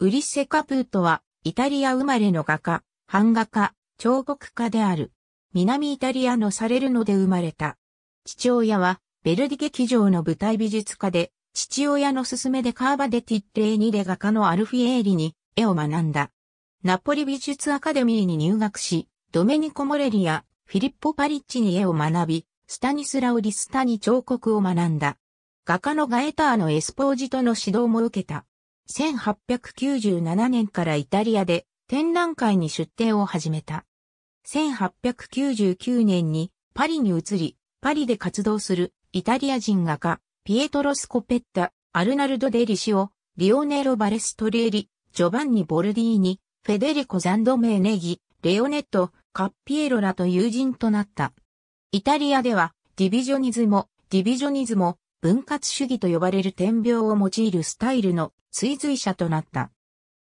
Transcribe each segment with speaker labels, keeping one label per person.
Speaker 1: ウリッセ・カプートは、イタリア生まれの画家、版画家、彫刻家である。南イタリアのサレルノで生まれた。父親は、ベルディ劇場の舞台美術家で、父親の勧めでカーバデ・ティッレーニで画家のアルフィエーリに絵を学んだ。ナポリ美術アカデミーに入学し、ドメニコ・モレリア、フィリッポ・パリッチに絵を学び、スタニスラウリスタに彫刻を学んだ。画家のガエターのエスポージとの指導も受けた。1897年からイタリアで展覧会に出展を始めた。1899年にパリに移り、パリで活動するイタリア人画家、ピエトロスコペッタ、アルナルド・デリシオ、リオネロ・バレストリエリ、ジョバンニ・ボルディーニ、フェデリコ・ザンドメーネギ、レオネット、カッピエロらと友人となった。イタリアでは、ディビジョニズモ、ディビジョニズモ、分割主義と呼ばれる点描を用いるスタイルの追随者となった。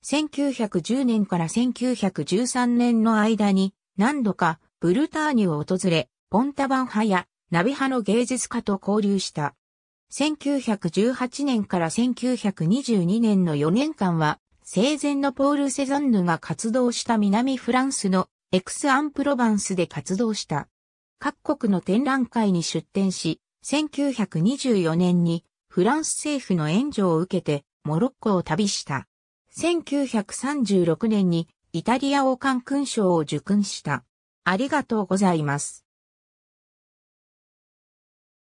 Speaker 1: 1910年から1913年の間に何度かブルターニュを訪れ、ポンタバン派やナビ派の芸術家と交流した。1918年から1922年の4年間は、生前のポール・セザンヌが活動した南フランスのエクス・アン・プロバンスで活動した。各国の展覧会に出展し、1924年にフランス政府の援助を受けてモロッコを旅した。1936年にイタリア王冠勲章を受勲した。ありがとうございます。